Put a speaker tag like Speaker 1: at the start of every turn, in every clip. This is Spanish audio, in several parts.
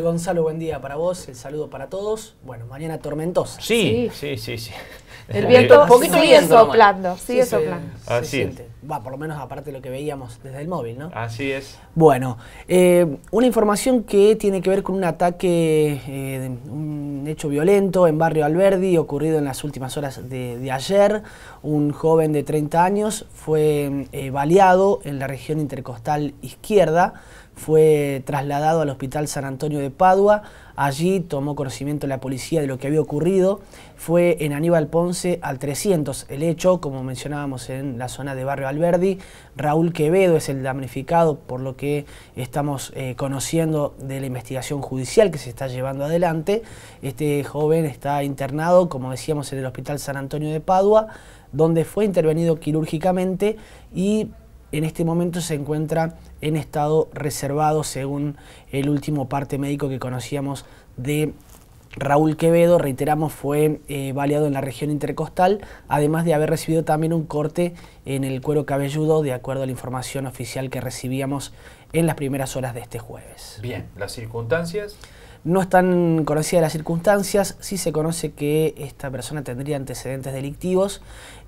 Speaker 1: Gonzalo, buen día para vos, el saludo para todos. Bueno, mañana tormentosa. Sí, sí, sí, sí. sí. El viento poquito sigue soplando, sigue soplando. por lo menos aparte de lo que veíamos desde el móvil, ¿no? Así es. Bueno, eh, una información que tiene que ver con un ataque, eh, un hecho violento en Barrio Alberdi, ocurrido en las últimas horas de, ayer. Un joven de 30 años fue eh, baleado en la región intercostal izquierda fue trasladado al Hospital San Antonio de Padua. Allí tomó conocimiento la policía de lo que había ocurrido. Fue en Aníbal Ponce al 300. El hecho, como mencionábamos en la zona de Barrio Alberdi, Raúl Quevedo es el damnificado por lo que estamos eh, conociendo de la investigación judicial que se está llevando adelante. Este joven está internado, como decíamos, en el Hospital San Antonio de Padua, donde fue intervenido quirúrgicamente y en este momento se encuentra en estado reservado según el último parte médico que conocíamos de Raúl Quevedo, reiteramos, fue eh, baleado en la región intercostal, además de haber recibido también un corte en el cuero cabelludo, de acuerdo a la información oficial que recibíamos en las primeras horas de este jueves. Bien, las circunstancias. No están conocidas las circunstancias, sí se conoce que esta persona tendría antecedentes delictivos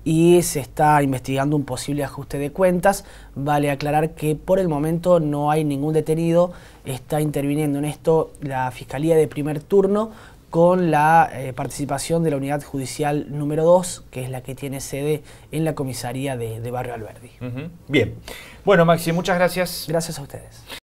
Speaker 1: y se está investigando un posible ajuste de cuentas. Vale aclarar que por el momento no hay ningún detenido, está interviniendo en esto la Fiscalía de primer turno con la eh, participación de la unidad judicial número 2, que es la que tiene sede en la comisaría de, Barrio Alberdi. Bien. Bueno, Maxi, muchas gracias. Gracias a ustedes.